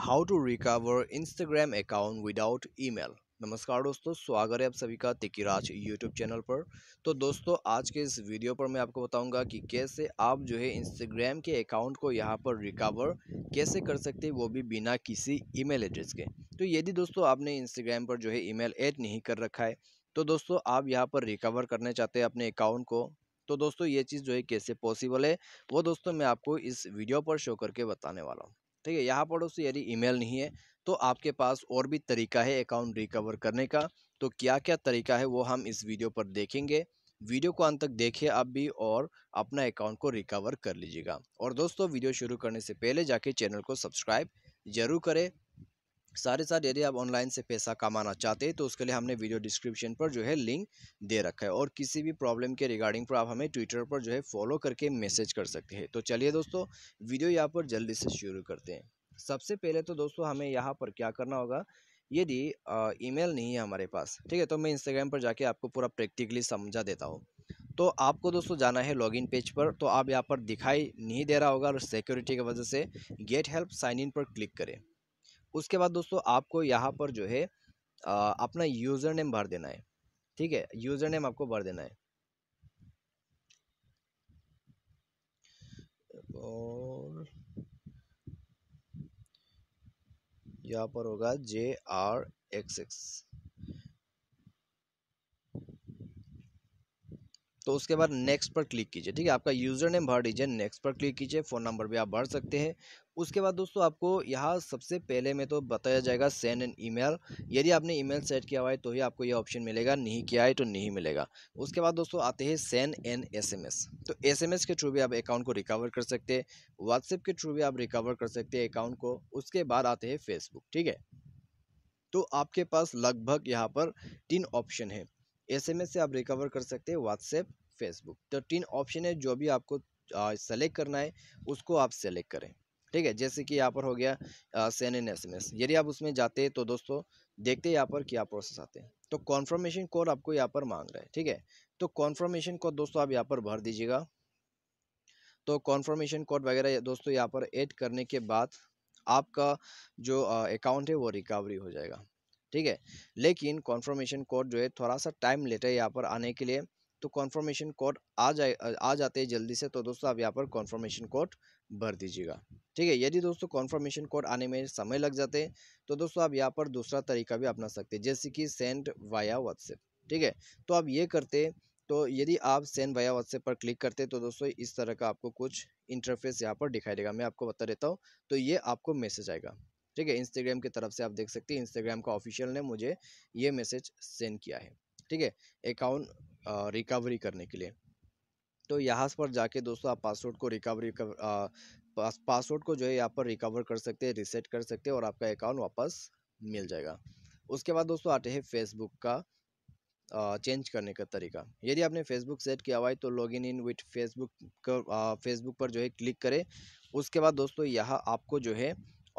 how to recover Instagram account without email नमस्कार दोस्तों स्वागत है आप सभी का तिकीराज यूट्यूब चैनल पर तो दोस्तों आज के इस वीडियो पर मैं आपको बताऊंगा कि कैसे आप जो है इंस्टाग्राम के अकाउंट को यहाँ पर रिकवर कैसे कर सकते वो भी बिना किसी ईमेल एड्रेस के तो यदि दोस्तों आपने इंस्टाग्राम पर जो है मेल एड नहीं कर रखा है तो दोस्तों आप यहाँ पर रिकवर करना चाहते हैं अपने अकाउंट को तो दोस्तों ये चीज़ जो है कैसे पॉसिबल है वो दोस्तों मैं आपको इस वीडियो पर शो करके बताने वाला हूँ ठीक है यहाँ पर उसे यदि ईमेल नहीं है तो आपके पास और भी तरीका है अकाउंट रिकवर करने का तो क्या क्या तरीका है वो हम इस वीडियो पर देखेंगे वीडियो को अंत तक देखिए आप भी और अपना अकाउंट को रिकवर कर लीजिएगा और दोस्तों वीडियो शुरू करने से पहले जाके चैनल को सब्सक्राइब जरूर करें सारे साथ यदि आप ऑनलाइन से पैसा कमाना चाहते हैं तो उसके लिए हमने वीडियो डिस्क्रिप्शन पर जो है लिंक दे रखा है और किसी भी प्रॉब्लम के रिगार्डिंग पर आप हमें ट्विटर पर जो है फॉलो करके मैसेज कर सकते हैं तो चलिए दोस्तों वीडियो यहाँ पर जल्दी से शुरू करते हैं सबसे पहले तो दोस्तों हमें यहाँ पर क्या करना होगा यदि ईमेल नहीं है हमारे पास ठीक है तो मैं इंस्टाग्राम पर जाके आपको पूरा प्रैक्टिकली समझा देता हूँ तो आपको दोस्तों जाना है लॉगिन पेज पर तो आप यहाँ पर दिखाई नहीं दे रहा होगा और सिक्योरिटी की वजह से गेट हेल्प साइन इन पर क्लिक करें उसके बाद दोस्तों आपको यहाँ पर जो है अपना यूज़र नेम भर देना है ठीक है यूज़र नेम आपको भर देना है और यहाँ पर होगा जे आर एक्स एक्स तो उसके बाद नेक्स्ट पर क्लिक कीजिए ठीक है आपका यूज़र नेम भर दीजिए नेक्स्ट पर क्लिक कीजिए फ़ोन नंबर भी आप भर सकते हैं उसके बाद दोस्तों आपको यहाँ सबसे पहले में तो बताया जाएगा सेंड एन ईमेल यदि आपने ईमेल सेट किया हुआ है तो ही आपको ये ऑप्शन मिलेगा नहीं किया है तो नहीं मिलेगा उसके बाद दोस्तों आते हैं सेंड एन एसएमएस तो एसएमएस के थ्रू भी आप अकाउंट को रिकवर कर सकते हैं व्हाट्सएप के थ्रू भी आप रिकवर कर सकते हैं अकाउंट को उसके बाद आते हैं फेसबुक ठीक है तो आपके पास लगभग यहाँ पर तीन ऑप्शन है एस से आप रिकवर कर सकते हैं व्हाट्सएप फेसबुक तो तीन ऑप्शन है जो भी आपको सेलेक्ट करना है उसको आप सेलेक्ट करें ठीक है जैसे कि यहाँ पर हो गया send an S M S यदि आप उसमें जाते हैं तो दोस्तों देखते यहाँ पर क्या प्रोसेस आते हैं तो कॉन्फर्मेशन कोड आपको यहाँ पर मांग रहा है ठीक है तो कॉन्फर्मेशन कोड दोस्तों आप यहाँ पर भर दीजिएगा तो कॉन्फर्मेशन कोड वगैरह दोस्तों यहाँ पर एड करने के बाद आपका जो अकाउंट है वो रिकवरी हो जाएगा ठीक है लेकिन कॉन्फर्मेशन कोड जो है थोड़ा सा टाइम लेता है यहाँ पर आने के लिए तो कॉन्फर्मेशन कोड आ जाए आ जाते हैं जल्दी से तो दोस्तों आप यहाँ पर कॉन्फर्मेशन कोड भर दीजिएगा ठीक है यदि दोस्तों कॉन्फर्मेशन कोड आने में समय लग जाते हैं तो दोस्तों आप यहाँ पर दूसरा तरीका भी अपना सकते हैं जैसे कि सेंड वाया व्हाट्सएप ठीक है तो आप ये करते तो यदि आप सेंड वाया व्हाट्सएप पर क्लिक करते तो दोस्तों इस तरह का आपको कुछ इंटरफेस यहाँ पर दिखाई देगा मैं आपको बता देता हूँ तो ये आपको मैसेज आएगा ठीक है इंस्टाग्राम की तरफ से आप देख सकते हैं इंस्टाग्राम का ऑफिशियल ने मुझे ये मैसेज सेंड किया है ठीक है अकाउंट रिकवरी करने के लिए तो यहाँ पर जाके दोस्तों आप पासवर्ड को रिकवरी पासवर्ड को जो है यहाँ पर रिकवर कर सकते हैं रिसेट कर सकते हैं और आपका अकाउंट वापस मिल जाएगा उसके बाद दोस्तों आते हैं फेसबुक का चेंज करने का तरीका यदि आपने फेसबुक सेट किया हुआ है तो login in with Facebook Facebook पर जो है क्लिक करें उसके बाद दोस्तों यहाँ आपको जो है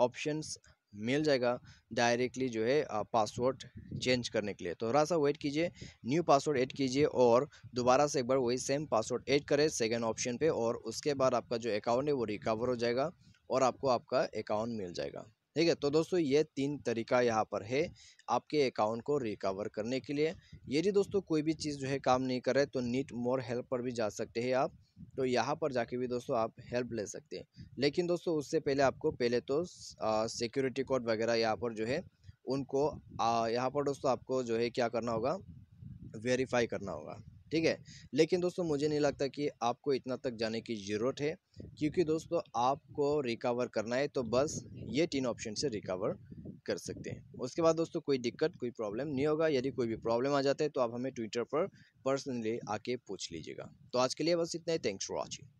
ऑप्शंस मिल जाएगा डायरेक्टली जो है पासवर्ड चेंज करने के लिए तो थोड़ा सा वेट कीजिए न्यू पासवर्ड ऐड कीजिए और दोबारा से एक बार वही सेम पासवर्ड ऐड करें सेकेंड ऑप्शन पे और उसके बाद आपका जो अकाउंट है वो रिकवर हो जाएगा और आपको आपका अकाउंट मिल जाएगा ठीक है तो दोस्तों ये तीन तरीका यहाँ पर है आपके अकाउंट को रिकवर करने के लिए यदि दोस्तों कोई भी चीज़ जो है काम नहीं करे तो नीट मोर हेल्प पर भी जा सकते हैं आप तो यहाँ पर जाके भी दोस्तों आप हेल्प ले सकते हैं लेकिन दोस्तों उससे पहले आपको पहले तो सिक्योरिटी कोड वगैरह यहाँ पर जो है उनको यहाँ पर दोस्तों आपको जो है क्या करना होगा वेरीफाई करना होगा ठीक है लेकिन दोस्तों मुझे नहीं लगता कि आपको इतना तक जाने की ज़रूरत है क्योंकि दोस्तों आपको रिकवर करना है तो बस ये तीन ऑप्शन से रिकवर कर सकते हैं उसके बाद दोस्तों कोई दिक्कत कोई प्रॉब्लम नहीं होगा यदि कोई भी प्रॉब्लम आ जाता है तो आप हमें ट्विटर पर पर्सनली आके पूछ लीजिएगा तो आज के लिए बस इतना ही थैंक्स फॉर वॉचिंग